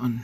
on.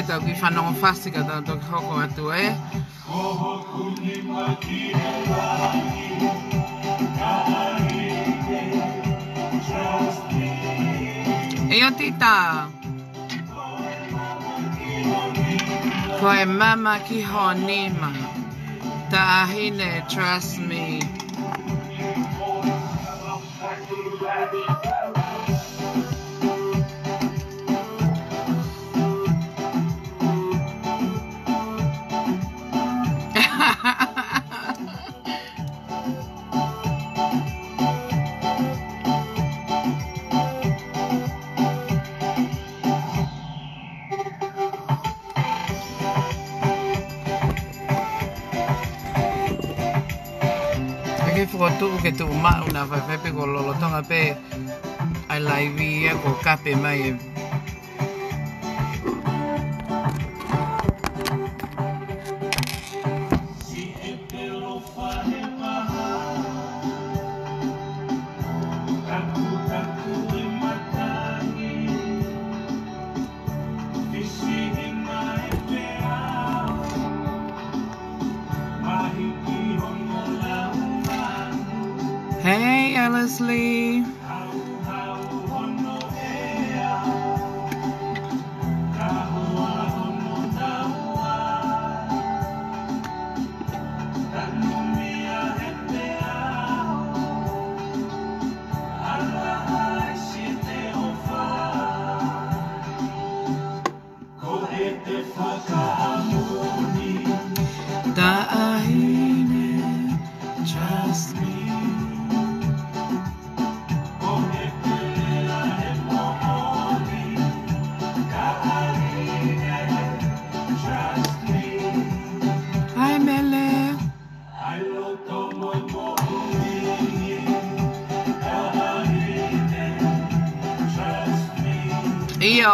che toki whanongo whasika tana toki hoko atu e. Eh? Koho kuni maki e waki, kaharike, tita. Ko mama ki ho ta trust me. Thank you. tu'u ke tu'u ma'u na whaiwhe pe ko lolotonga pe ai laiwi e ko kape mai e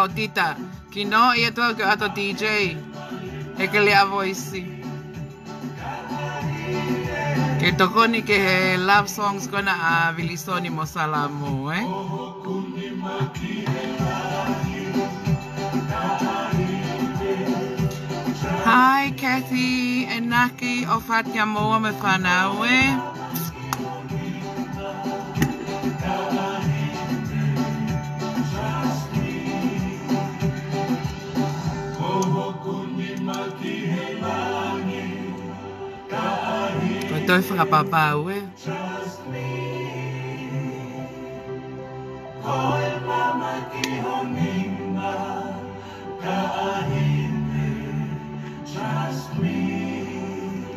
Παοτίτα. Κοινό ή ατό το DJ. Εκκλειαβόηση. Και το κόνι και love songs κόνα αβιλιστόνι μοσάλα μου, ε. Hi, Kathy and Naki of Hatiamoa Mefanawe. Estoy frapapá, güey.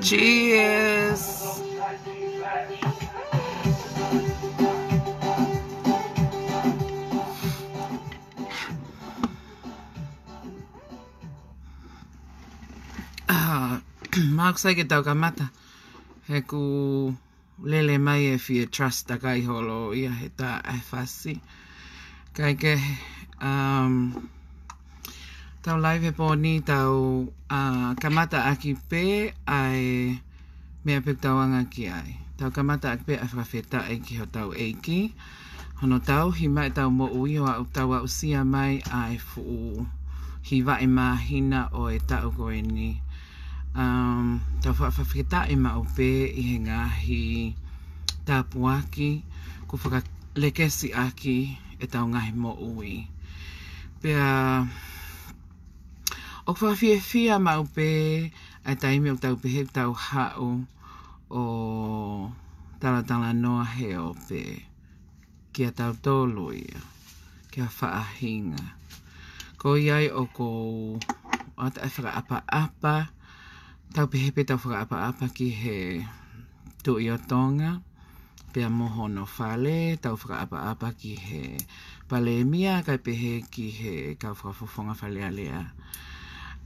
Cheers. Mä oonko säkin taukaan mätä? he ku lele mai e fia trust da kai holo ia he ta e fasi. Kai ke, um, tau live he poni tau uh, kamata aki pe ai mea pek tau anga ki ai. Tau kamata aki pe a whawhetā e ki ho tau eiki. Hono tau, hi mai tau mo ui o au tau au sia mai ai fuu. Hi vae o e mahina o e tau koe ni um, tau whawhawhita e ma upe i he ngahi tāpu aki, ko whaka lekesi aki e tau ngahi mo ui. Pea, o kwa fie fia ma upe, a taimi o tau pehe tau hau o tala tala noa he ope kia tau tolu ia kia whaahinga ko iai o ko ata e whaka apa apa tau pehepe tau whakaapa apa ki he tu i o tonga, pia moho no whale, tau whakaapa apa ki he pale mia, kai pehe ki he kau whakafofonga whale alea.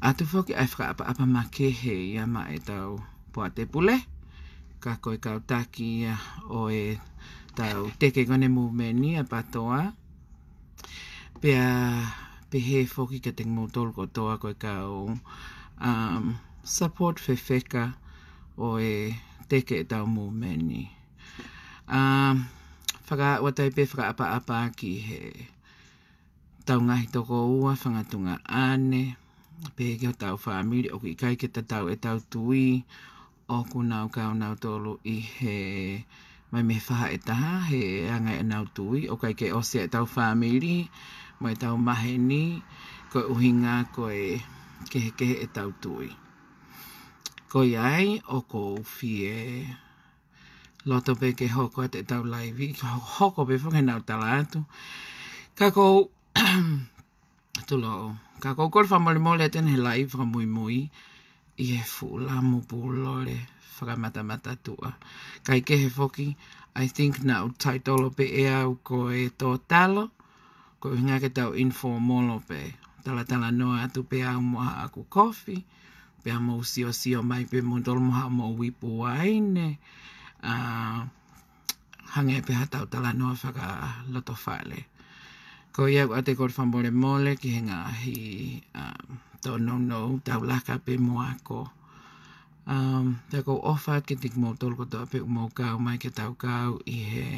A tu whoki ai whakaapa apa ma ke he i a mae tau poa te pule, ka koe kau taki o e tau teke gane mu meni a patoa, pia pehe whoki ka te mou tolko toa koe kau um, support fe feka o e teke e tau mō meni. Um, whaka, watai pe whaka apa apa ki he tau ngahi toko ua, whangatunga ane, pe ke tau family o ki kai ke ta tau e tau tui, o ku nau kau nau tolu i he mai me whaha e taha, he angai e nau tui, o kai ke ose e tau whaamiri, mai tau maheni, koe uhinga, koe ke ke e tau tui ko iai o ko fie loto pe ke hoko a te tau lai vi hoko pe fuke nau tala atu ka ko tu lo o ka ko kore wha mole mole atene he lai wha mui mui i e fu la mu pu lore wha mata mata tua ka ike he foki I think nau tai tolo pe e au ko e tō talo ko hinga ke tau info molo pe tala tala noa atu pe au mua aku kofi kofi pe amo si o si o mai pe mo dol mo amo wi po ai ne a hange pe hata o tala no fa ka loto fale ko ia a te kor fambole mole ki henga hi a to no no tau laka pe mo ako um te ko ofa ki tik mo tol ko to pe mo ka mai ke tau ka i he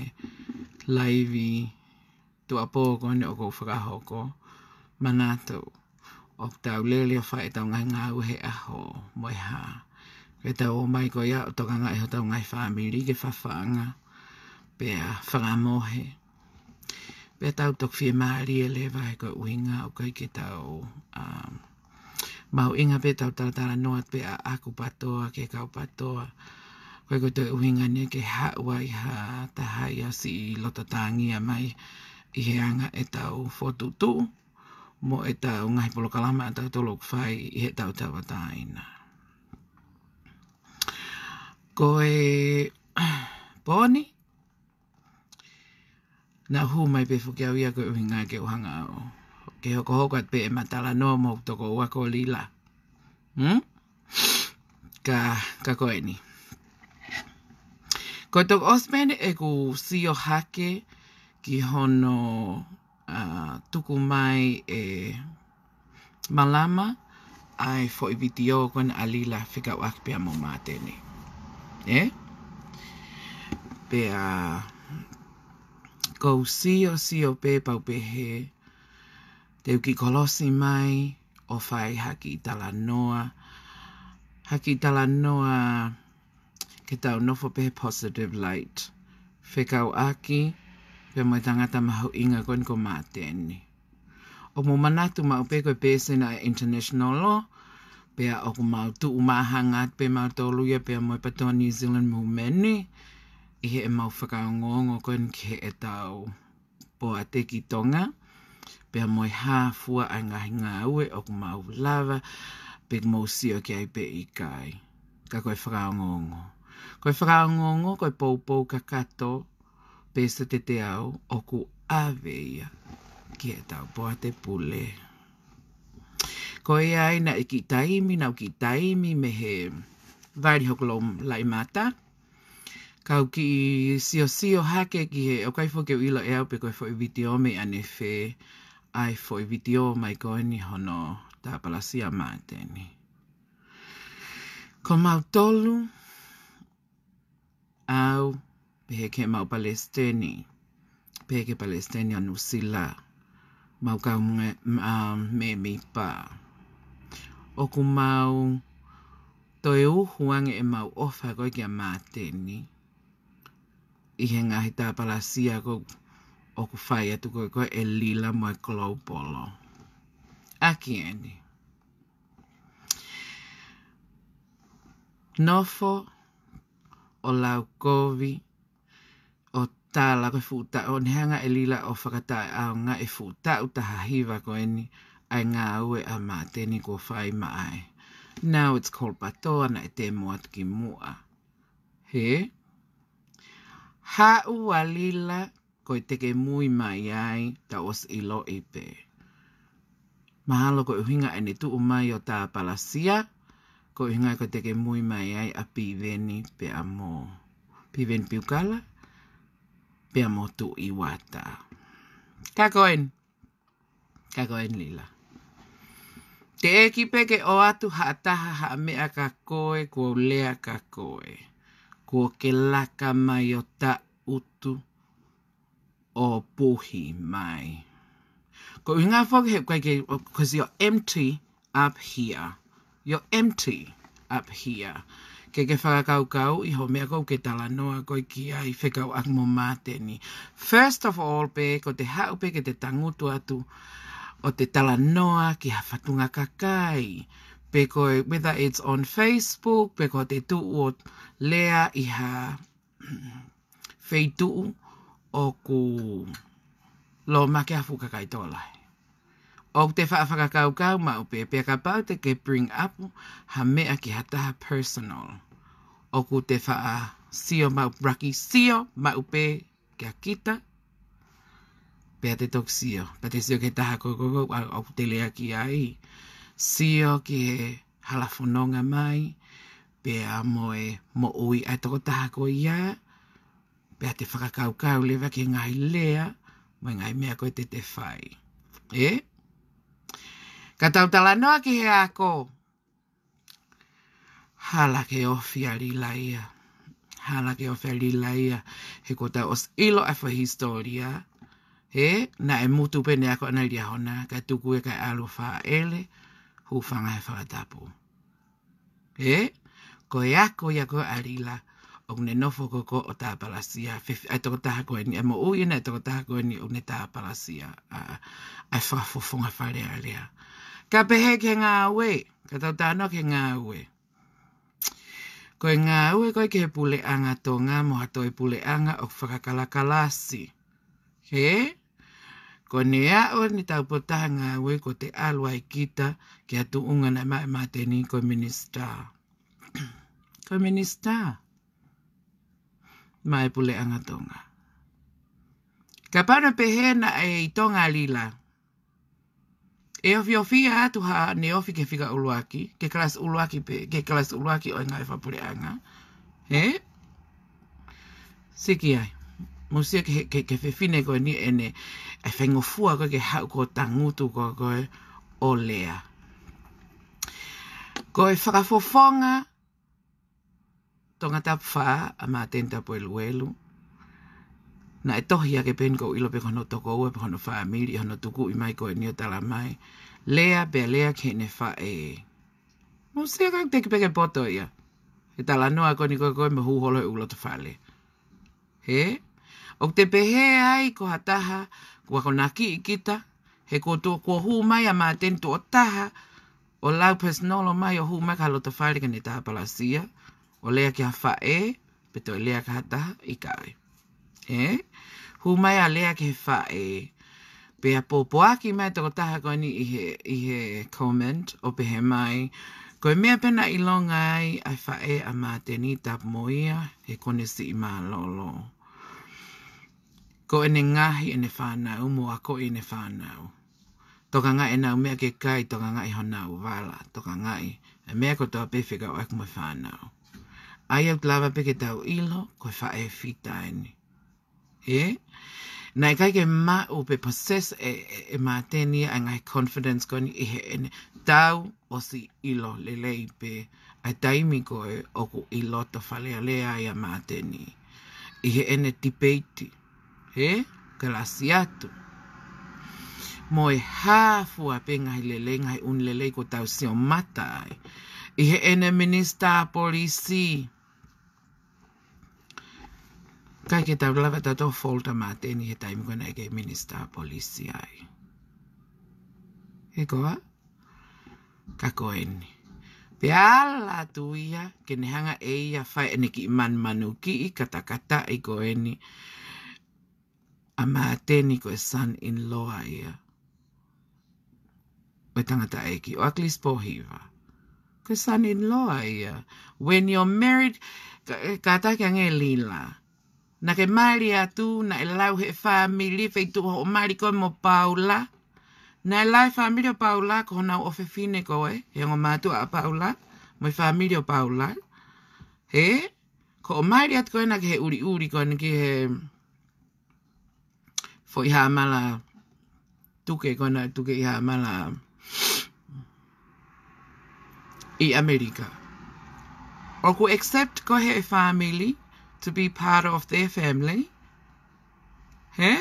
live tu apo ko ne o ko fra ho ko manato o tau lele fa e tau ngai ngau he aho moi ha e tau o mai ko ia o toka ngai ho tau ngai whaamiri ke whawhaanga pe a whaamohe pe tau tok fie maari e lewa he ko uinga o kai ke tau um, mau inga pe tau taratara noa pe a aku patoa ke kau patoa koe ko te uinga ne ke ha i ha tahai a si lotatangia mai i heanga e tau fotutu tu mo e tau ngai polo kalama a tau tolok fai i he tau tau ataina. Ko e poni, na hu mai pe kia au ia koe ui ngai ke uhanga o. Ke hoko hoko at pe e matala no mo toko wako lila. Hmm? Ka, ka koe ni. Ko tok osmen e ku si o hake ki hono tuku mai e malama ai fo i vitio kon alila fika wak pia mo mate ni e pe a ko si o si o pe pau pe he te uki kolosi mai o fai haki tala noa haki tala noa ke tau nofo pe positive light fika aki pe mai tangata mahu inga kon ko ma ni. O mo manatu ma upe koe pese na international law, pe a oku mau tu umahangat pe mau tolu ya pe a moi patoa New Zealand mo mene, ihe e mau whakaungongo kon ke e tau po a te ki tonga, pe a moi hafua a ngahi ngā ue oku mau lava, pe mo si ki ai pe i kai, ka koe whakaungongo. Koe whakaungongo, koe poupou ka katoa, pesa te te au o ku aveia ki e tau poa te pule. Ko e ai na i e ki taimi, nau ki taimi me he vairi hokolo lai mata. Kau ki sio sio hake ki he o kai fokeu ilo e au pe koe fo i viti o me ane fe ai fo i viti o mai koe ni hono ta palasia mateni. Ko mau tolu au peheke mau Palestini, peheke Palestini anu sila, mau kau um, me, me mi pa. Oku mau toe uhuang e mau ofa koe kia māteni. Ihe ngahi tā palasia ko oku whai atu koe e lila mo e Aki eni. Nofo o kovi tāla koe fūta o ni hanga e lila o whakatae ao ngā e fūta o taha hiwa ko eni ai ngā ue a mā tēni kua whai ma ai. Now it's called patoa na e te mua tuki mua. He? Ha ua lila koe teke mui mai ai ta os i lo i pē. Mahalo koe uhinga e ne tu umai o tā palasia, koe uhinga koe teke mui mai ai a pīveni pe a Piven Pīveni piukala? piukala? pia motu i wata. Ka koen. Ka koen lila. Te e peke o atu ha taha ha mea ka koe kua lea ka koe. Kua ke laka mai o ta utu o puhi mai. Ko i ngā whoke he kwa ke, because you're empty up here. You're empty up here ke ke whakakau kau kau i ho mea kou ke tala noa koi ki ai whekau ak mō mātini. First of all pe, ko te hau pe ke te tangutu atu o te tala noa ki ha whatunga kakai. Pe koi, whether it's on Facebook, pe ko te tu o lea i ha whei o ku lo ma ke hafu kakai tō lai o te whaafakakaukau ma o pepe ka pau te ke bring up ha mea ki hataha personal. O ku te wha sio ma upraki sio ma upe kia kita. Pea te tok sio. Pea te sio ke taha kokoko a o te lea ki ai. Sio ki he halafononga mai. Pea moe mo ui ai toko taha ko ia. Pea te whakakaukau lewa ki ngai lea. Mai ngai mea ko te te whai. Eh? Ka tau tala noa ki he ako. Hala ke ofi a rila ia. Hala ke ofi a rila ia. He ko tau os ilo a fa historia. He, na e mutu pene ako ana ria hona. Ka tuku e ka alu fa ele. Hu fanga e fa tapu. He, ko e ako ia ko a rila. Og ne nofo koko o tā palasia. Ai toko taha koe ni. Amo ui ina ai toko taha koe ni. Og ne tā palasia. Ai fafo fonga whare a rea. Ai Ka pehe ke ngā ue, ka tau tāna ke ngā ue. Ko e ngā ue, ko e ke he pule anga tō ngā, mo hato e pule anga o whakakalakalasi. He? Ko ne a o ni tau potaha ngā ue, ko te alua e kita, ki atu unga na mai mateni ko minister. ko minister. Mai pule anga tō ngā. Ka pāna pehe na e i tonga lila. Ka pāna pehe na e tonga lila. E ofi ofi a atu ha ne ofi ke fika uluaki, ke klas uluaki pe, ke klas uluaki o ngai e whapure anga. He? Siki ai. Musia ke, ke, ke whewhine koe ni ene, e whengo koe ke hau ko tangutu koe koe o lea. Koe whakafofonga, tonga tapwha a mātenta po eluelu na e tohi ake pen ilo pe kono toko ua pe kono faa miri hono e tuku i mai koe nio tala mai. Lea pe lea ke ne faa e. Mo se a kak teki peke poto ia. E tala noa koe ni koe koe me hu holo e ulo te faa He? Ok te pehe ai ko hataha kua ko naki kita. He kua tua kua hu mai a maaten tu o taha. O lau pes nolo mai o hu mai ka lo te faa taha palasia. O lea ke a faa e. lea ka hataha i kare. Eh? hu mai a lea ke fa e pe a aki mai tako taha koe ni i he, i he comment o pehe mai koe mea pena i longa ai a fa e a mā te ni tap ia he kone si i mā lolo ko ene ngahi ne whānau mo a ko ne whānau toka ngai e nau mea ke kai toka ngai e honau wala toka ngai e, e mea ko toa pefika o aku mai whānau Ai au tlava pe ke tau ilo, koe fa e fitaini e na kai ke ma o pe possess e, e, e ma teni ang ai confidence ko ni e he ene tau o si ilo lele i pe a taimi ko e o ku ilo ta fale ale ai a ma teni i he ene tipeiti e kalasiatu mo e hafu a penga i lele ngai un lele ko tau si o mata e he ene minister polisi polisi Kaikki tulevat että foltamat en hita imkon ege minister polisiai. Ekoa? Ah? Kakoen. Pialla tuia, kene hanga eia fai eneki iman manuki i kata-kata te Amateni ko esan in loa ia. O tangata eki, o po pohiva. Ko esan in loa ia. When you're married, kata eh, kiang ngelila. lila. Na ke maari atu, na e lau he whamili, fei tu ho maari koe mo Paula. Na e lai whamili o Paula, ko honau o fe fine koe, he ongo mātu a Paula, mo i e whamili o Paula. He, ko o maari atu koe na ke he uri uri koe, na ke he fo i hamala tuke koe na tuke i hamala i Amerika. O ku accept koe he family, to be part of their family. Eh?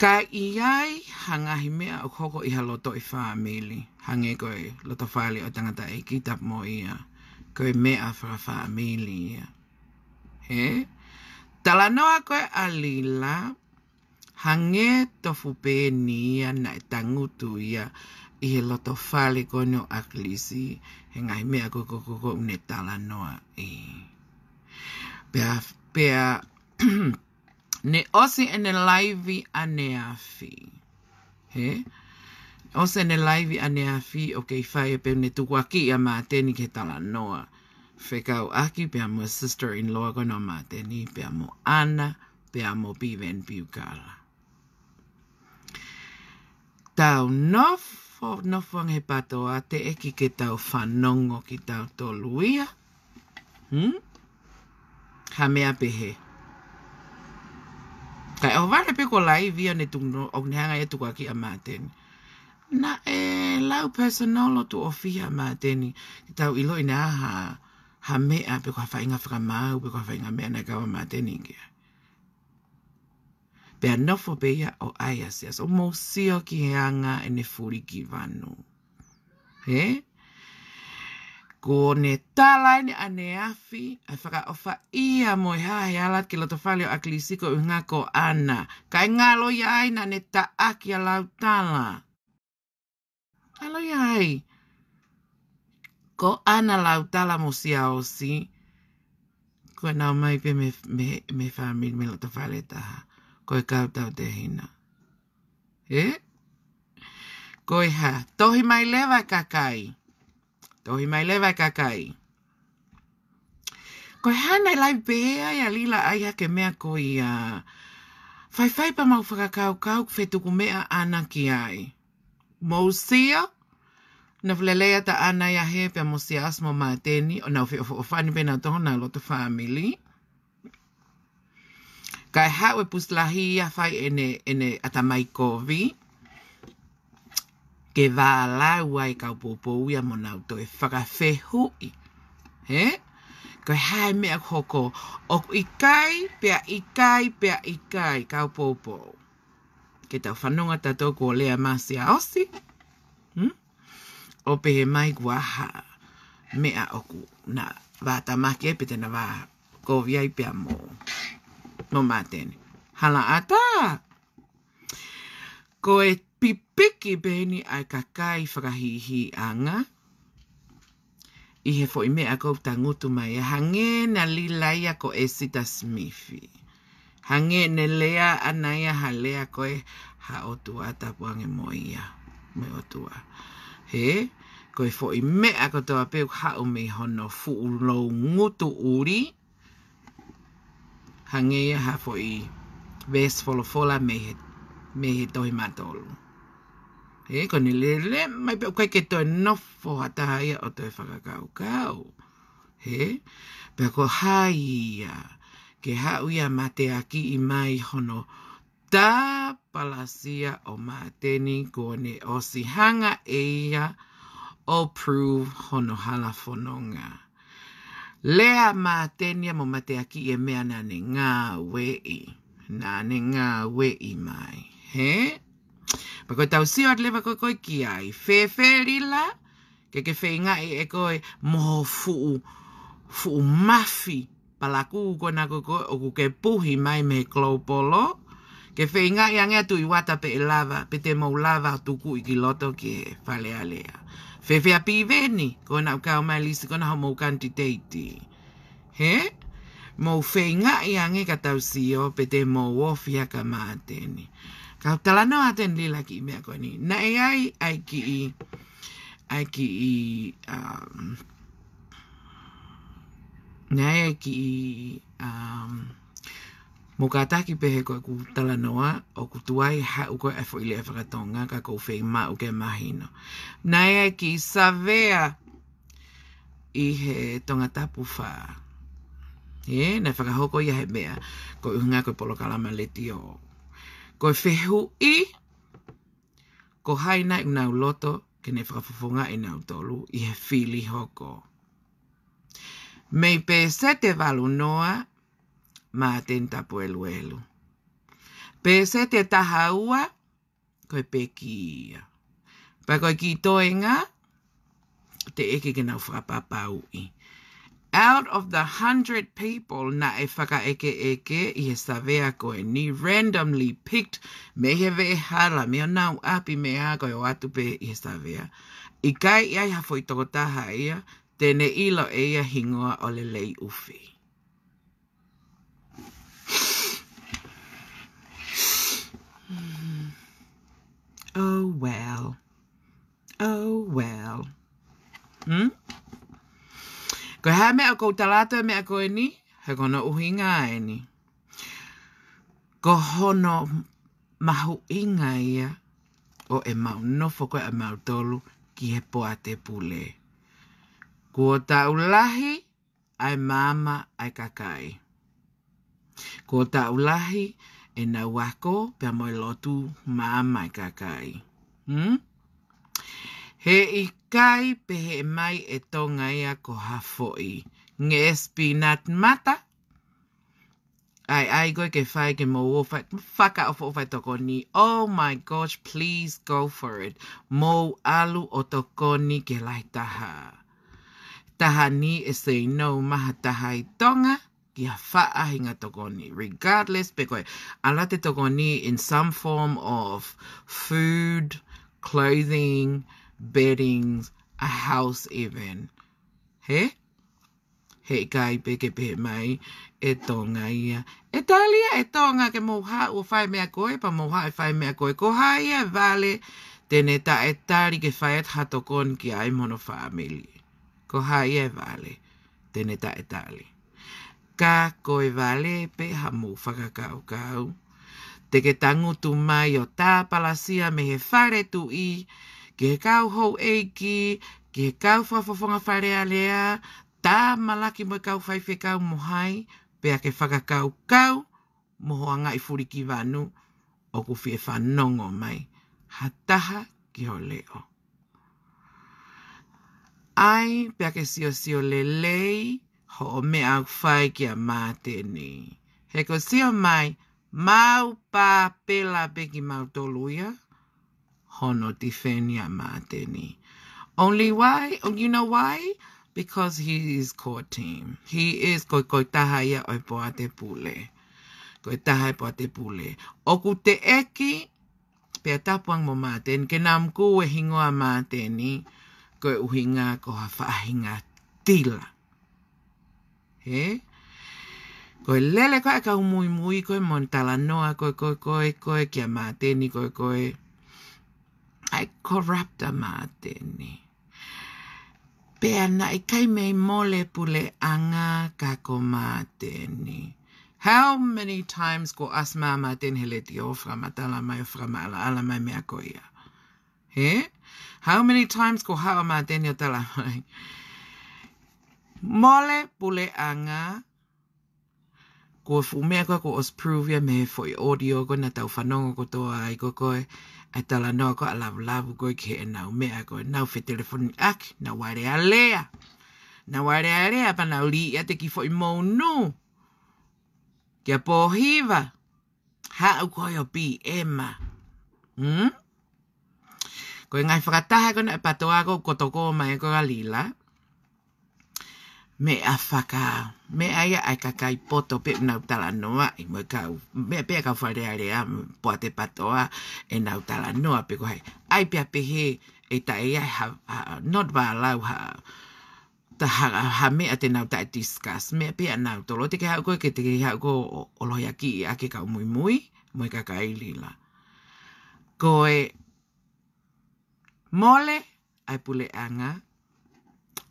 Ka i ai hangahi mea o koko i ha loto i wha Hange koe loto whaile o tangata e ki tap mo ia. Koe mea wha wha amili ia. He? Tala noa koe a lila. Hange tofu pe ni ia na i tangutu ia. i he loto whale kono a klisi he ngai mea ko ko une tala noa i. Pea, pea ne osi e ne laivi a He? Osi ne live a ne awhi o kei whai pe ne tukwaki a māteni ke tala noa. Whekau aki pe mo sister-in-law ko no kono māteni pea mo ana pea mo biven piukala. Tau nof fo no fuang he pato a te eki ke tau whanongo ki tau tō luia. Hmm? Ha mea pehe. Ka e vale pe ko lai via ne tungno o ne hanga e tuka ki a mātene. Na e lau personolo tu ofia mateni. ki tau ilo ina ha mea pe ko hawhainga whakamau pe ko hawhainga mea na kawa mateni ingia pe anofo pe ia o aiasias. O aso mo sio ki he anga e ne furi ki vanu. He? Ko ne talai ne ane afi, ai whaka ofa ia mo ha he alat ki loto whaleo a klisiko u ngā ko ana. Ka e ngalo ia aina ne ta aki a lau tala. Alo ia ai. Ko ana lautala mo si a osi. Ko e nao mai pe me, me, me whamil me loto whale taha ko e kautau te hina. E? Ko i ha, tohi mai lewa e kakai. Tohi mai lewa e kakai. Ko i ha nei lai bea i lila ai ake mea ko i a... fai fai pa mau whakakau kau kwe tuku mea ana ki ai. Mousia? Na whalelea ta ana i a he pia mousia asmo mā tēni. O nau fi o fani pēna na lo to family. Mousia? Kai hawe puslahi a fai ene, ene atamai kovi. Ke wā laua i kau pōpō ia mō to e whakawhe hui. He? Kai hae mea hoko. O i kai, pia i kai, pia i kai kau pōpō. Ke tau whanunga tato ko lea māsi a osi. Hmm? O pehe mai kua ha mea oku na vātamake pe tēna wā kovia i pia mō no mātene. Hala ata! Ko e pipiki beni ai ka kai whakahihi anga. I he fo i mea kou tangutu mai e hange na lilaia ko e sita smifi. Hange ne lea anaya ha lea ko e ha otua tapuange mo ia. Me otua. He? Ko e fo i mea kou tau apeu hau me hono fuulou ngutu uri. Ngutu uri hangeia hafo i ves folo fola me he, me he tohi matolu. E koni le le mai pe ukai ke toi nofo hataha ia o toi whakakau kau. He, pe ko hai ia ke hau ia mate aki i mai hono tā palasia o mateni kone o si hanga e ia o prove hono hala fononga lea ma tenia mo mate aki e mea na ne ngā wei. Na ngā wei mai. He? Pa koe tau siwa te lewa koe koe ki ai. Fe rila. Ke ke fe inga e e koe moho fuu. Fuu mafi. Palaku uko na koe koe oku ke puhi mai me klopolo. Ke whei ngai angea tui wata pe e lava, pe te mau lava tuku i ki loto ki e whale alea. fe fe api i veni, ko na kau mai lisi ko na ho He? Mau fei nga i ange ka tau sio, pe te mou ofi a ka mateni. Kau tala mea ko ni. Nae ai, ai ki i, ai ki i, um, na e ki i, um, Mo ka taki pehe koe ku tala noa o ku tuai ha uko e fo ili e whakatonga ka kou whei ma uke mahino. Na e ki savea i he tonga tapu wha. E, na whakahoko i he mea ko i hunga koe polo kalama le tio. Ko e whehu i ko haina i unau loto ke ne whakafufunga i nau tolu i he fili hoko. Mei pe sete valu noa maten tapueluelu. Pese te tahaua, koe pekia. Pa koe ki toenga, te eke kena nau i. Out of the hundred people na e whaka eke eke i he savea koe ni randomly picked me hewe hala me o nau api me a koe o atu pe i he savea. I kai ia i hafoi toko taha ia, tene ilo eia hingoa o le lei uwhi. Oh well. Oh well. Hmm? Ko hea me a kou talata me a koe ni, he kona uhi ngā e ni. Ko hono mahu inga ia o e mau nofo koe a e mau tolu ki he poa te pule. Kua tau lahi, ai mama, ai kakai. Kua tau lahi, ai mama, ai kakai e na wako pe mo lotu ma mai kakai. Hmm? He i kai pe he mai e tonga ia ko hafoi. Nge espinat mata. Ai, ai, goi ke whai ke mo uowhai. Whaka o whowhai toko ni. Oh my gosh, please go for it. Mo alu o toko ni ke lai taha. Taha ni e say no maha taha i tonga. ia fa'a hinga togoni, regardless because alate togoni in some form of food, clothing, beddings, a house even. He? He kai peke pe mai e tonga ia. E talia e tonga ke moha o whai mea koe, pa moha e whai mea koe. Ko haia vale tēnei ta e tari ke whai et hatokon ki ai mono whaamili. Ko haia vale tēnei ta e tali. Ka koe vale pe hamu whakakau kau. Te ke tu mai o tā palasia me he whare tu i, ke he kau hou eiki, ke he kau whawhafonga whare alea, tā malaki mo kau whaife kau mohai, pea ke whakakau kau, moho anga i furiki vanu, o ku fie whanongo mai. Hataha ki o leo. Ai, pea ke sio sio le lei, ho o me au whai ki a māte ni. He ko si mai, mau pā pela pe ki mau toluia, hono ti whēni a māte ni. Only why, oh, you know why? Because he is core team. He is koi koi taha ia oi poa te pule. Koi taha i poa te O ku te eki, pia tapuang mo māte ni, ke nām kū e hingoa māte ni, koi uhinga ko hawha ahinga tila he? Koe lele koe ka umui mui koe mon tala noa koe koe koe koe kia mātini koe koe. Ai korapta mātini. Pea na i kai mei mole pule anga ka ko mātini. How many times ko as mā mātini hele ti o whamatala mai o whamala ala ala mai mea koe ia? He? How many times ko hawa mātini o tala mai? mole pule anga ko fu me ko ko os prove me fo i audio ko na tau fa ko to ai ko ko ai tala no ko ala love go ke e na me ko na fe telefon ak na wale alea na wale alea pa na li ya te ki fo i mo no ke po hiva ha u ko yo bi emma hm ko ngai fa ta ha ko na e patoa ko ko to ko mai ko ga lila me a whaka, me aia ai ka kai poto pe nau tala noa, i mwe ka, me pe ka whare a rea, patoa, e na tala noa, pe kohai, ai pia pehe, e ta e ai, ha, not ba alau ha, ta ha, ha me a te nau ta discuss, me pe a nau tolo, te ke hau koe, ke te ke hau koe, o, o loi aki, a ke kau mui mui, mwe ka ka i lila. Koe, mole, ai pule anga,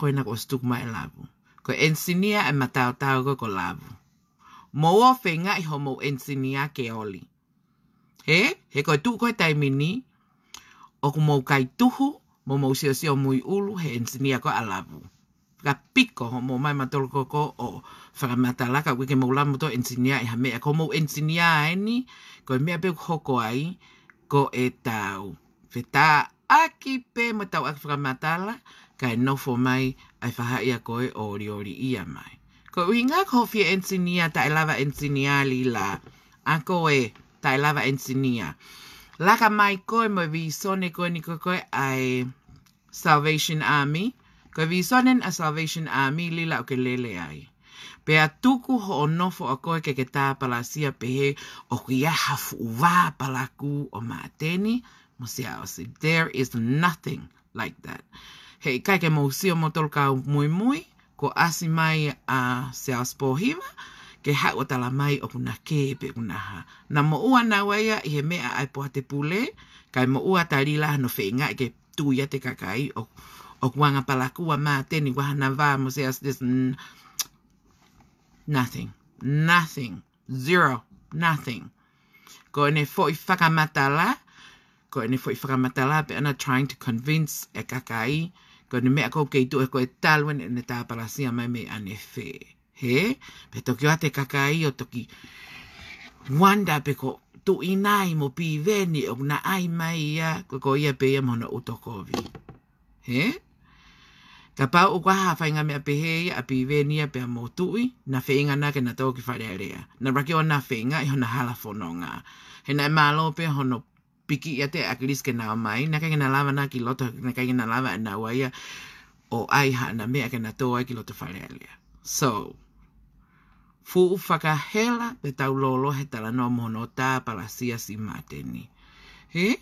koe nako stuk mai labu ko ensinia e matau tau ko lavu. Mo o whenga i homo ensinia ke oli. He, he koe tu koe tai mini, o ku mou kai tuhu, mo mou sio sio mui ulu, he ensinia ko alavu. Ka piko homo mai matolo koko o whakamatalaka wike mou lamu to ensinia i hamea. Ko mou ensinia aini, koe mea peu hoko ai, ko e tau. Fe ta aki pe mo tau aki whakamatala, kai nofo mai ai whahaia koe o oriori ia mai. Ko ui ngā kofia ensinia tai lava ensinia lila, a koe tai lava ensinia. Laka mai koe mo vi sone koe ni koe koe ai Salvation Army, Ko vi sonen a Salvation Army lila o ke lele ai. Pea tuku ho o nofo a koe ke ke tā palasia pehe o ki hafu uwā palaku o maateni, mo se There is nothing like that. Hei, kai ke mausio mo tolkau mui mui, ko asi mai a se aspohiwa, ke hai o tala mai o puna kēpe unaha. Na mo ua na waia i he mea ai poha te pule, kai mo ua tarila no whenga i ke tuia te kakai o, o kuanga palakua mā teni wahana wā mo se as this nothing, nothing, zero, nothing. Ko ene fōi whakamatala, ko ene fōi whakamatala pe ana trying to convince e kakai, ko ne mea kou kei tue koe talwen e ne tā parasia mai me ane whē. He? Pe toki o te kakai o toki wanda pe ko tu inai mo pi veni o na ai mai ia ko ko ia pe ia mona utokovi. He? Ka pau ukwa hawhainga mea pehei a pi veni a pe a mo tui na whainga na ke na tau ki wharearea. Na rake o na whainga i hona halafononga. He nai malo pe hono piki ia te akiris ke nā mai, na kai ngā na nā ki loto, na kai ngā na waia, o ai na mea ke nā tōa ki loto So, fu whakahela pe tau lolo he tala no mono tā palasia si mateni He?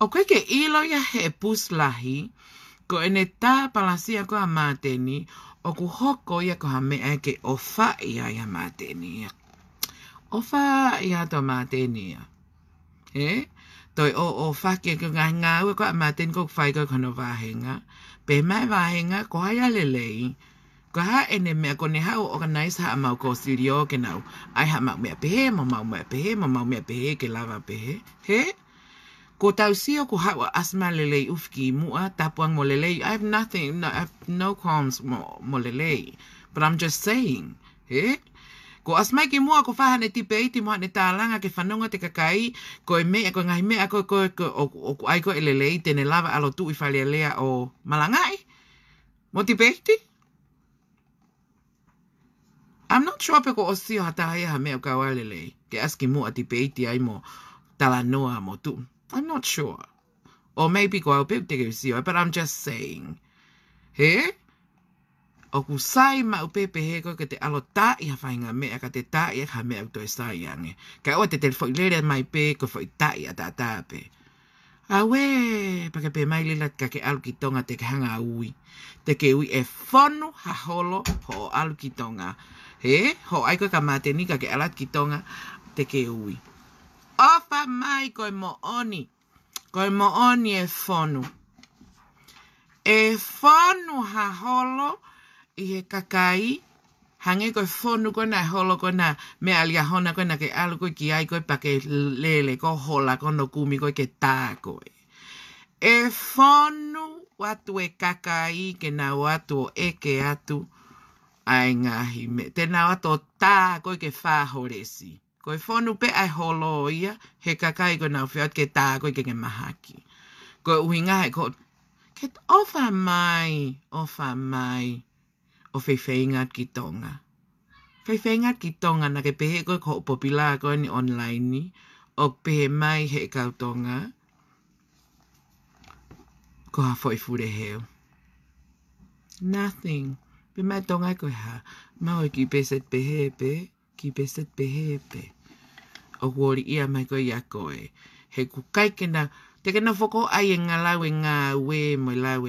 O koe ke ilo ya he lahi ko ene tā palasia ko a māteni, o ku hoko ya ko ha mea ke ofa ia ia māteni Ofa ia to māteni He? tôi ô ô phát kia cơ ngã ngã với mà tin cốc phai á ha mẹ organize ha mau studio ai ha mau bé mà mau mẹ bé mà mau lava ko tau sio ko asma ufki mua tapuang mo I have nothing, no, I have no qualms mo, mo But I'm just saying, eh? ko asmai ke mua ko fahan e tipe i te mohan e tālanga ke whanonga te kakai ko e mea ko ngai mea ko, ko, ko, o, o ko ai ko e lelei tēne lava alo tu i whalea lea o malangai mo tipe i te I'm not sure pe ko o sio hata haia ha mea o ka lelei ke aski mua tipe i te ai mo noa mo tu I'm not sure or maybe ko au pe te ke sio but I'm just saying Here? o ku sai ma upepe he ko ke te alo ta i hawhai ngā mea ka te ta i a ha mea utoe sai ange. Ka oa te te fo'i lere mai pe ko fo'i ta i a tātā pe. A we, pake pe mai lila ka ke alu ki tonga te ke kahanga ui. Te ke ui e fono ha holo ho alu ki tonga. He, ho ai koe ka mate ni ka ke alat ki tonga te ke ui. Ofa mai koe mo oni. Koe mo oni e fono. E fono ha holo ho alu ki tonga i he kakai, hange koe whonu koe na holo koe na me alia hona koe na ke alu koe ki ai koe pake lele ko hola koe no kumi koe ke tā koe. E whonu watu e kakai ke na watu o eke atu ai ngahi me. Te na watu o tā koe ke whahoresi. Koe whonu pe ai holo ia he kakai koe na whiat ke tā koe ke ke mahaki. Koe uhi ngahe koe, ke ofa mai, ofa mai. Ofa mai o whewheinga ki tonga. Whewheinga ki tonga na ke pehe koe ko popila koe ni online ni, o pehe mai he kau tonga, ko ha foi fure heo. Nothing. Pe mai tonga e koe ha, mau e ki peset pehe pe, ki peset pehe pe. O huori ia mai koe ia koe. He ku kaikena, te kena foko ai e ngā lau e ngā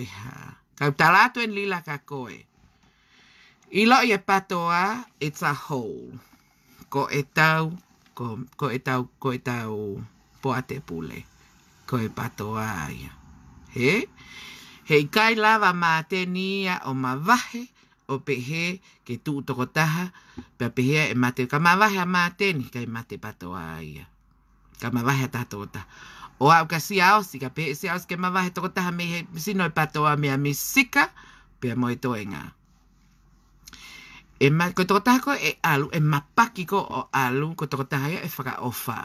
e ha. Kau talatu en lila ka koe. Ila ia patoa, it's a hole. Ko e tau, ko, ko e tau, ko e tau poate pule. Ko e patoa ia. He? Hei kai lava mātenia o vahe o pehe ke tu toko taha, pia pehe e mate, ka vahe a māteni, kai mate patoa ia. Ka vahe a tātota. O au ka si aosi ka pehe si aosi ke vahe toko taha me he sinoi e patoa mea misika, pia moe toenga. e ma ko to ta ko e alu e ma paki ko o alu ko to ta e fa ofa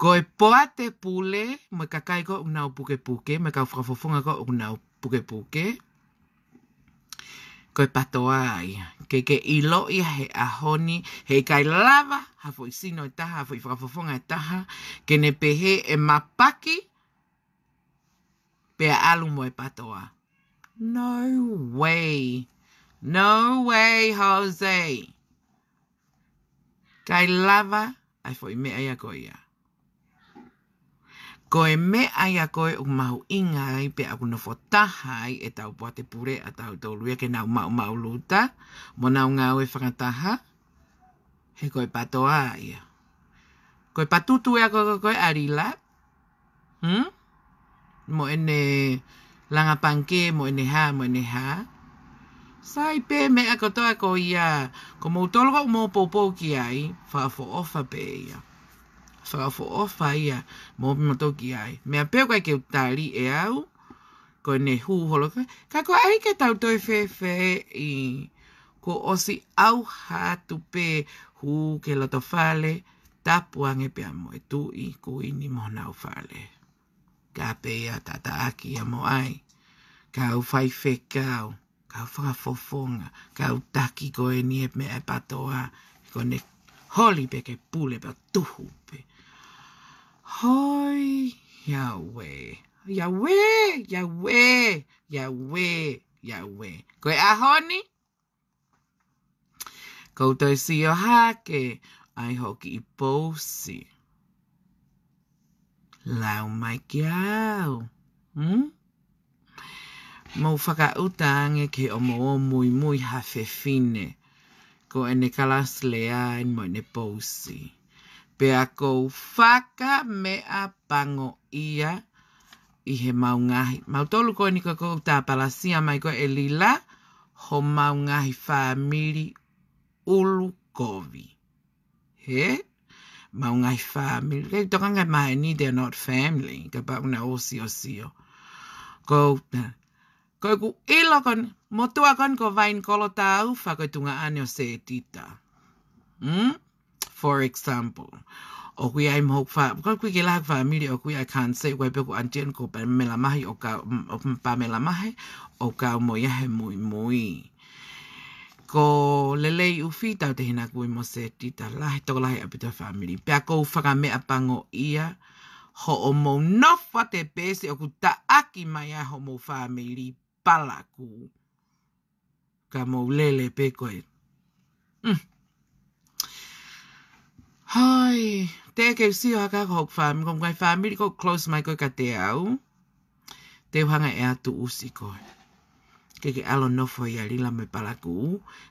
ko e poate pule mo e ka kai ko una o puke puke me ka fa fa ko una o puke puke ko e pato ai ke ke ilo i he a honi he kai lava ha fo sino ta ha fo fa fa e ta ke ne pehe e ma paki pe alu mo e patoa. No way. No way, Jose. Kai lava, ai foi me ai koia. Koe me ai a koe o mahu inga ai pe aku no fotaha ai e tau poate pure a tau tau luia ke nau mau mau luta. Mo nau ngau e whakataha. He koe patoa ia. Koe patutu e a koe koe arila. Hmm? Mo ene langa panke, mo ene ha, mo ene ha. sai pe me a ko toa ko ia ko mo tolo ko mo popo ki ai fa fo ofa pe ia fa fo ofa ia mo mo to ki ai me a pe ko ke utali e au ko ne hu holo ka ka ko ai ke tau to fe fe i ko o si au ha tu pe hu ke lo to fale ta puang e pe amo e tu i ko i ni mo na fale ka pe ia tata aki a mo ai ka u fai fe kau ka whakafofonga, ka utaki ko e nie me e patoa, ko ne holi pe ke pule pa tuhu pe. Hoi, Yahweh, Yahweh, Yahweh, Yahweh, Yahweh. Koe ahoni? Kau toi si o hake, ai hoki i pousi. Lau mai ki au. Hmm? mau whaka uta ange ke o mo o mui mui hawhe fine. Ko ene kalas lea en mo ene pousi. Pea kou whaka mea pango ia i he maungahi. Mau tolu koe ni koe kou tā palasia mai koe e lila ho maungahi whamiri ulu kovi. He? Maungahi whamiri. Kei tokanga mai ni they're not family. Ka pa una osi osio. Kou tā. Uh, Koe ku ilokon, motua kon ko vain kolotau fa koe tunga anio se tita. Mm? For example, o kui ai mhok fa, koe kui ke lak family o kui ai kan se koe pe ku antien ko pa me la mahi o ka, o pa me la mahi o ka mo ia he mui mui. Ko lelei ufi tau te hina kui mo se tita lahi toko lahi apito family. Pea kou whaka mea pango ia, ho o mou nofa te pese o ku taaki mai a ho mou family palaku. Ka maulele pe koe. Mm. Hai, te ake usi o haka kouk whāmi, kong kai whāmi ko close mai koe ka te au. Te uhanga e atu usi koe. Ke ke alo nofo i a lila me palaku.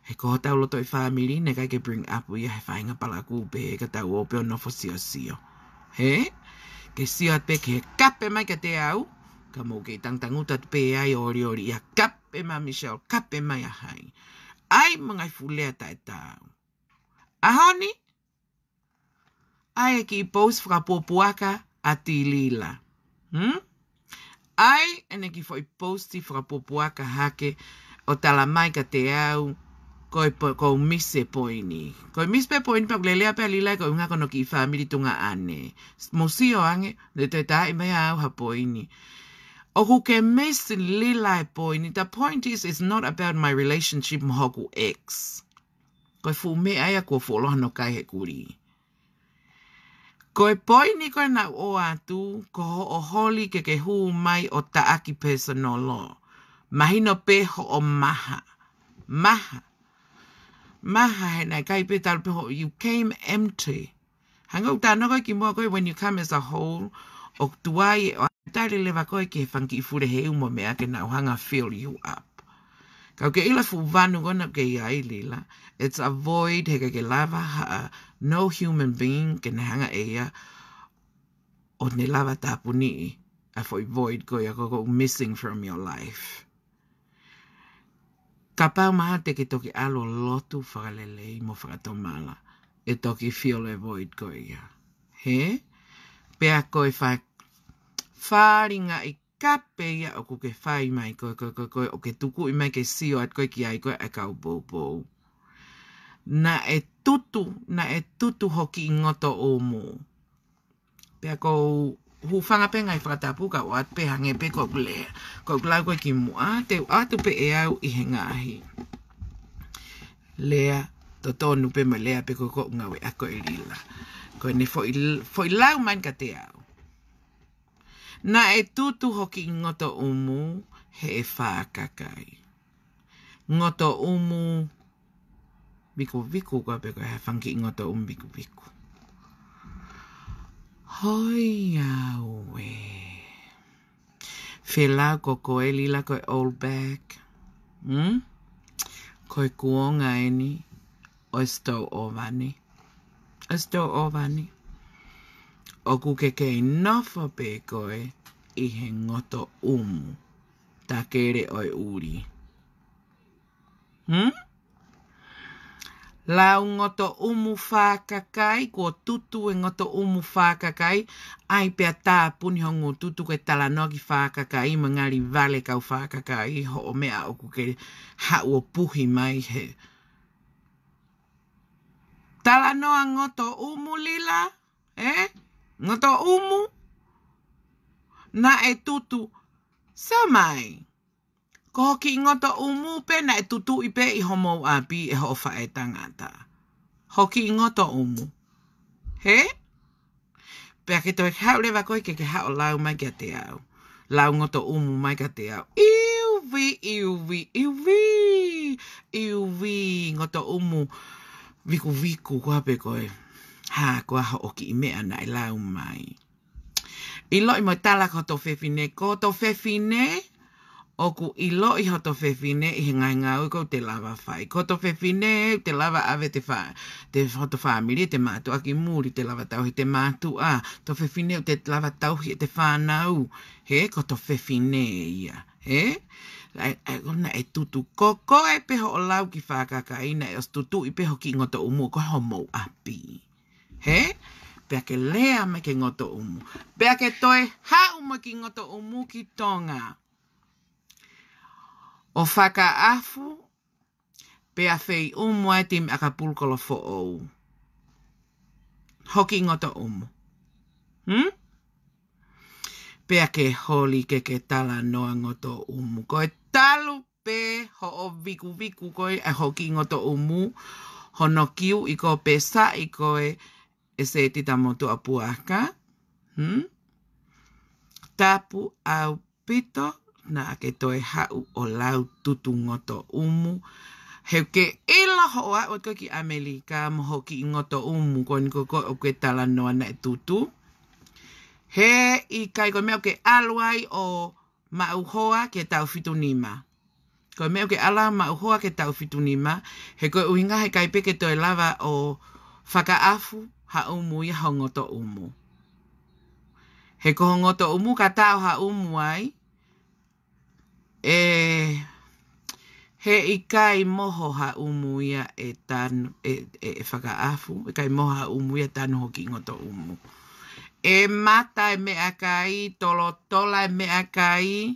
He ko hotau loto i whāmiri, ne kai ke bring up i a he whāinga palaku pe he ka tau o nofo sio sio. He? Ke sio at pe ke kape mai ka te au ka mō kei tangtang uta te ai o ori ori, ia kape ma Michelle, kape mai a hai. Ai mga fulea tai tau. A honi? Ai e ki i pōs whakapōpuaka a tī lila. Hmm? Ai, ene ki whai posti whakapōpuaka hake o tala mai ka te au koi ko mise poini. Koi mise pe poini pak lelea pe lila koi unga kono ki i whamiri tunga ane. Mo si o ange, le te tae mai au ha poini. Ha poini. Oku ke mesin lilai boy ni. The point is, it's not about my relationship with my ex. Koe fu me aia kua wholohano kai he kuri. Koe poi ni koe na o atu, ko ho o holi ke ke hu mai o taaki personal law. Mahino pe ho o maha. Maha. Maha he nai kai pe talo pe you came empty. Hangau tā noga ki mua koe when you come as a whole, o tuai o tari lewa koe ke whanki i fure he umo mea ke nau hanga fill you up. Kau ke ila fu vanu gona ke ia i lila, it's a void heka ke lava haa no human being ke ne hanga eia o ne lava tapu ni a fo i void koe a koko missing from your life. Ka pau maha te ke toki alo lotu whakalelei mo whakatomala e toki feel a void koe ia. He? Pea koe whaka whāringa i kape ia o kuke whai mai koe koe koe koe o ke tuku i mai ke sio at koe ki ai koe a e kau bōbou. Na e tutu, na e tutu hoki i ngoto o mō. Pea kou hu whanga penga i whakatapuka o at pehange pe kou kule. Kou kulau koe ki mua te atu pe e au i he ngāhi. Lea, to tonu pe ma lea pe kou ngawe ako koe lila. Koe ne fo i lau man ka te au na e tutu hoki ngoto umu he e whakakai. Ngoto umu, viku viku kua peko he whanki ngoto umu viku viku. Hoi aue. Whela ko ko e lila ko e old bag. Hmm? Ko e kuonga eni o stau o vani. O stau o vani oku ke kei nafa pēkoe i he ngoto umu. Ta kere oi uri. Hmm? Lau ngoto umu whakakai, kua tutu e ngoto umu whakakai, ai pia tā puni hongo tutu ke tala noki whakakai, ngari vale kau whakakai, ho o mea oku ke hao puhi mai he. Tala noa ngoto umu lila, eh? Nga ta umu, na e tutu sa mai. Ko ki nga ta umu pe na e tutu i pe i homo api e ho fa e tangata. Hoki nga ta umu. He? Pe ki to e hao lewa koe ke ke hao lau mai kia te au. Lau nga ta umu mai kia te au. Iuwi, iuwi, iuwi. Iuwi, nga ta umu. Viku, viku, kua pe koe ha ko ha o ki me ana e lau mai i loi mo tala ko to fefine ko to fefine o ku i loi ho to fefine i ngai ngau ko te lava fai ko to fefine te lava ave te fa te ho to fa mi te ma tu aki muri te lava tau te ma tu a to fefine te lava tauhi, te fa nau he ko to fefine ia he ai na e tutu koko e peho o lau ki whakaka ina e os tutu i peho ki ngoto umu ko homo api he pea ke lea me ke ngoto umu pea ke toi ha umu ki ngoto umu ki tonga o faka afu pea fei umu ai tim akapulkolo fo ou hoki ngoto umu hmm? pea ke holi ke ke tala noa ngoto umu ko e talu pe ho o viku viku koi e hoki ngoto umu hono kiu i ko pe sa i ko e koe e se te tamo tō apuaka. Hmm? Tapu au pito na ke toi hau o lau tutu ngoto umu. Heu ke ila hoa o ko ki Amerika mo hoki i ngoto umu ko ni koko o ke tala noa na e tutu. He i kai ko meo ke alwai o mauhoa ke tau fitu nima. Ko meo ke ala mauhoa ke tau fitu nima. He ko uinga he kai peke toi lava o whakaafu ha umu i hongo umu. He ko hongo to umu ka tau ha umu ai, e he i kai moho ha umu ia e tanu, e, e, e afu, e kai moho ha umu ia tanu hoki ngo umu. E mata e mea kai, tolo tola e mea kai,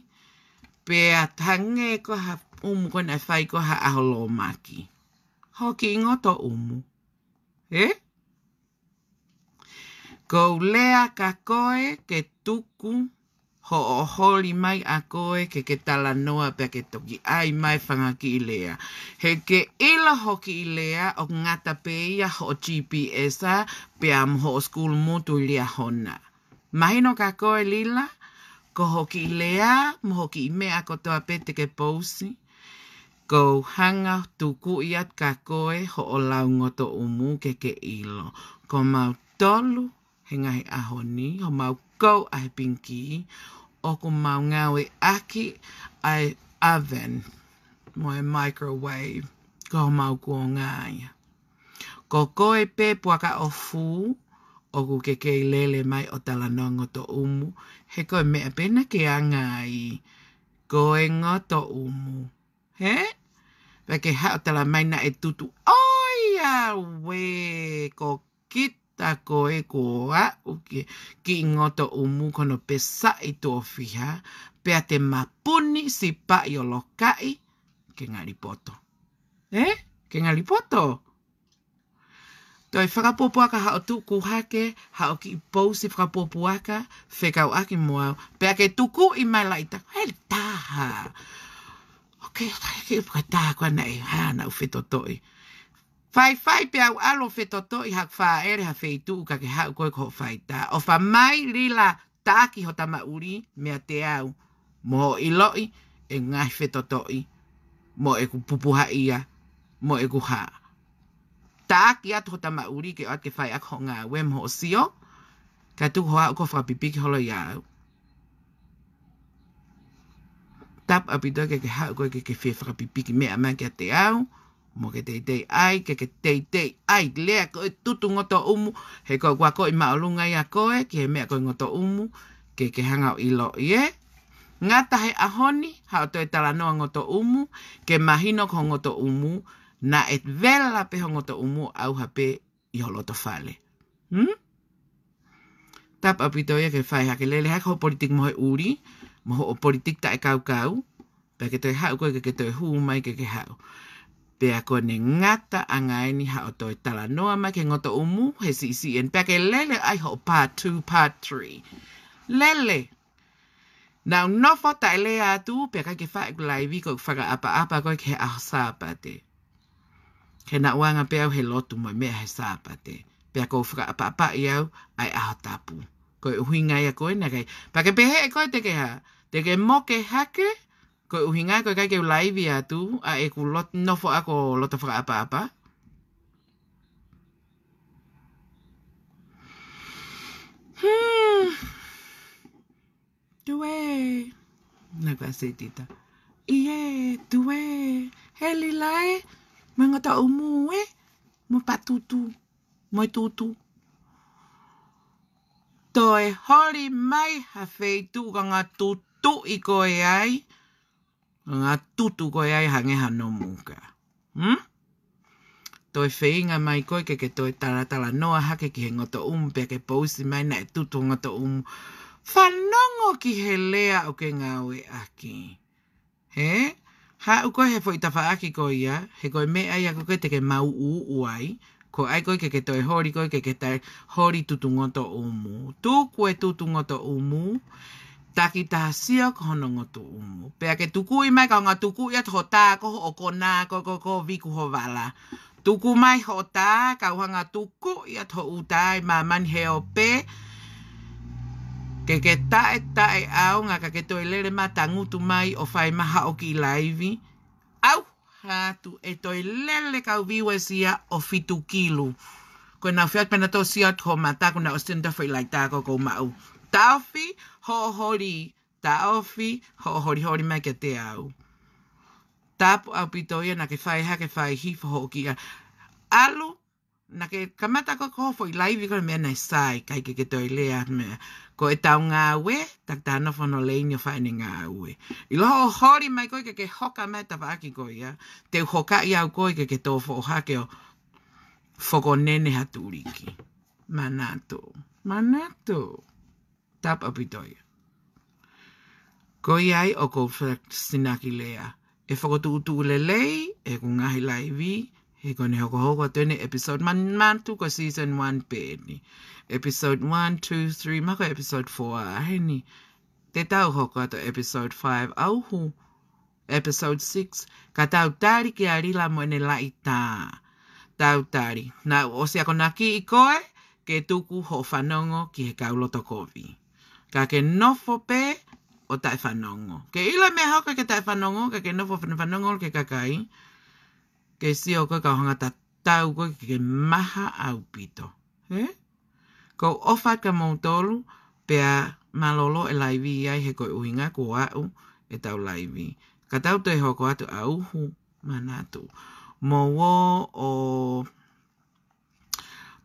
pe a tange ko ha umu ko na fai ko ha aholo maki. Hoki ngo umu. Eh? Kou lea ka koe ke tuku ho o holi mai a koe ke ke tala noa pe ke toki ai mai whanga ki i lea. He ke ila hoki i lea o ngata pe ia ho o GPS a pe am ho o school motu i lea hona. Mahino ka koe lila, ko hoki i lea, mo hoki i mea ko toa pe te ke pousi, ko hanga tuku iat ka koe ho o lau ngoto umu ke ke ilo. Ko mau tolu, he ngahi aho ni, o mau kou ai pinki, o ko mau ngawe aki ai oven, mo e microwave, ko mau kua ngai. Ko koe pe puaka o fū, o ku keke lele mai o tala nongo umu, he koe mea pena ke angai, koe ngoto umu. He? Pa ke hao tala e tutu, oi we, ko kit ta ko e ko a u ke ki ngoto u mu kono pe sa i tō whiha pe a te mapuni si pa i o lokai ke ngari poto. E? Eh? Ke ngari poto? Toi whakapopoaka hao tuku hake, hao ki pou si whakapopoaka, whekau aki mua, pea ke tuku i mai lai tako, hei taha. Ok, tae ki taha kwa nei, hana u whetotoi. Fai fai pe au alo fe toto i hak faa ere ha fei tuu ka ke hau koe ko fai ta. O fa mai lila taki ho tama uri mea te au. Mo ho iloi e ngai fe toto i. Mo e ku pupuha ia. Mo e ku haa. Taki atu ho tama uri ke oat ke fai ak ho ngā wem ho sio. Ka tu ho au ko fra pipi ki holo iau. Tap api doi ke ke hau koe ke ke fe fra pipi ki mea man ke te au. Tap api doi ke ke hau koe ke ke fe fra pipi ki mea man ke te au. mo ke te te ai ke ke te te ai le ko tutu ngoto umu he ko wa ko i maolunga ia ko e ke me ko ngoto umu ke ke hanga i lo ye ngata he ahoni ha to e tala no ngoto umu ke mahino ko ngoto umu na et vela pe ngoto umu au hape i holo to fale hm tap apito ye ke fai ha ke lele ha ko politik mo he uri mo ho politik ta e kau kau pe ke te ha ko ke ke te hu mai ke ke hau Pea ko ne ngata a ngai ni ha o toi tala noa mai ke ngoto umu he si isi en pea lele ai ho pa tu pa tri. Lele! Na unofo ta ele a tu pea ka ke fa e kulai vi ko whaka apa apa ko ke a sapa te. Ke na uanga pea he lotu mai mea he pa te. Pea ko whaka apa apa i au ai a tapu. Koi uhinga ia koi na kei. Pa ke pehe e koi te ke ha. Te ke moke hake. Pea ko uhinga ko kai ke live ya tu a e ku lot no fo ako lot fa apa apa hmm. Tue. Na ka se tita. Iye, tue. Heli lai. Mga ta umu e. Mo patutu. Mo tutu. Toi hori mai ha feitu ka ngā tutu i koe ai. Ngā tutu koe ai hange hano mūka. Hmm? Toi whiinga mai koe ke ke toi taratara noa hake ki he ngoto umu pe ke pousi mai nei tutu ngoto umu. Whanongo ki he lea o ke ngā ue aki. He? Ha u koe he foi tawha aki ko ia, he koe me ai ako ke te ke mau u uai, ko ai koe ke ke toi hori koe ke ke tai hori tutu ngoto umu. Tu koe tutu ngoto umu. Tu umu taki taha sia ko hono ngoto umu. Pea ke tuku i mai ka ngā tuku i atho tā ko ho ko nā ko ko ko viku ho wala. Tuku mai ho tā ka uha ngā tuku i atho u tā i mā mani he o pē. Ke ke tae tae au ngā ka ke toi lere mā tā ngutu mai o whai maha o ki laivi. Au! Hātu e toi lele ka uviwe sia o fitu kilu. Koe nā whiat pena sia tō mā tā kuna o stenda whai lai tā ko ko mau. Tāwhi! Tāwhi! hohori ta ofi, hohori hori me ke te au. Tapu au pito ia na ke whae hake whae hifo ho ki a. Alu, na ke kamata ko kofo i laivi kore mea nei sai, kai ke ke toi lea mea. Ko e tau ngā ue, tak tā nofo no leini o ni ngā ue. I lo hori mai koi ke ke hoka mai tapa aki koi ia. Te hoka i au koi ke ke tofo o hake o whokonene haturiki. Manatou. Manatou tap apitoi. Ko iai o ko fact lea. E whakotu utu ule lei, e ku ngahi lai vi, he kone hoko hoko tene episode man mantu ko season 1 pēni. Episode 1, 2, 3, mako episode 4 a heni. Te tau hoko ato episode 5 auhu. Episode 6, ka tau tari ki arila moene lai tā. Tau tari, na o siako naki i koe, ke tuku ho whanongo ki he kauloto kovi. Ka ke nofo pe o tai whanongo. Ke ila me hauka ke tai whanongo, ka ke nofo whanongo ke kakai. Ke si o koe ka honga ta tau koe ke maha au pito. He? Ko ofa ka mautolu pea malolo e laivi ai he koe uinga ko au e tau laivi. Ka tau te hoko atu auhu manatu. Mo wo o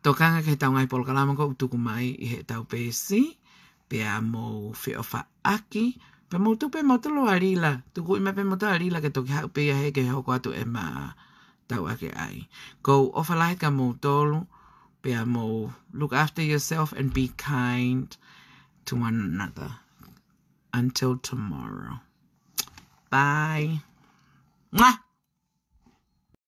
tokanga ke tau ngai polkalama ko utuku mai i he tau pesi. pe a mo fe o fa aki pe mo tu pe mo tu lo arila tu ku me pe mo tu arila ke toki hau pe he ke hoko atu e ma tau ake ai go ofa lai ka mo tolu pe a look after yourself and be kind to one another until tomorrow bye Mwah!